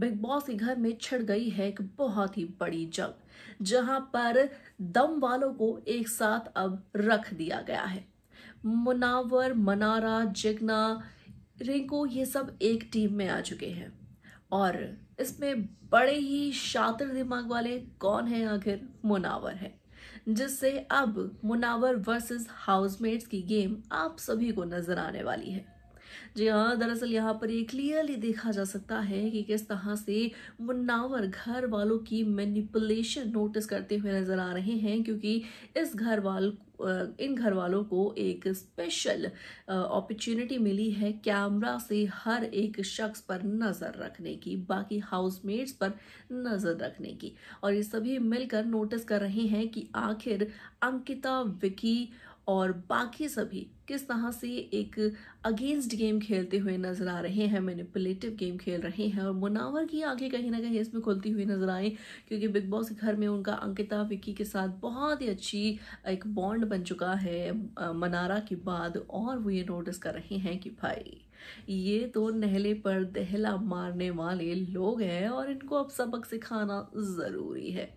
big boss के घर में छिड़ गई है एक बहुत ही बड़ी जंग जहां पर दम वालों को एक साथ अब रख दिया गया है मुनावर मनारा जिगना रिंकू ये सब एक टीम में आ चुके हैं और इसमें बड़े ही शातिर दिमाग वाले कौन है आखिर मुनावर है जिससे अब मुनावर वर्सेस हाउसमेट्स की गेम आप सभी को नजर आने वाली है जी हाँ दरअसल यहाँ पर ये क्लियरली देखा जा सकता है कि किस तरह से मुन्नावर घर वालों की मैनिपुलेशन नोटिस करते हुए नजर आ रहे हैं क्योंकि इस घर वाल इन घर वालों को एक स्पेशल अपॉर्चुनिटी मिली है कैमरा से हर एक शख्स पर नज़र रखने की बाकी हाउसमेट्स पर नज़र रखने की और ये सभी मिलकर नोटिस कर रहे हैं कि आखिर अंकिता विकी और बाकी सभी किस तरह से एक अगेंस्ट गेम खेलते हुए नजर आ रहे हैं मैनिपुलेटिव गेम खेल रहे हैं और मुनावर की आगे कहीं ना कहीं इसमें खुलती हुई नजर आए क्योंकि बिग बॉस घर में उनका अंकिता विक्की के साथ बहुत ही अच्छी एक बॉन्ड बन चुका है मनारा के बाद और वो ये नोटिस कर रहे हैं कि भाई ये तो नहले पर दहला मारने वाले लोग हैं और इनको अब सबक सिखाना ज़रूरी है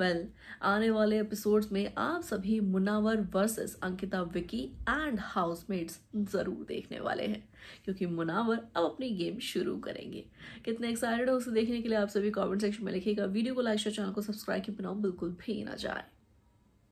वेल well, आने वाले एपिसोड्स में आप सभी Munawar versus Ankita Vicky and housemates ज़रूर देखने वाले हैं क्योंकि मुनावर अब अपनी गेम शुरू करेंगे कितने एक्साइटेड हो उसे देखने के लिए आप सभी कमेंट सेक्शन में लिखिएगा वीडियो को लाइक शेयर चैनल को सब्सक्राइब के बिना बिल्कुल भी ना जाए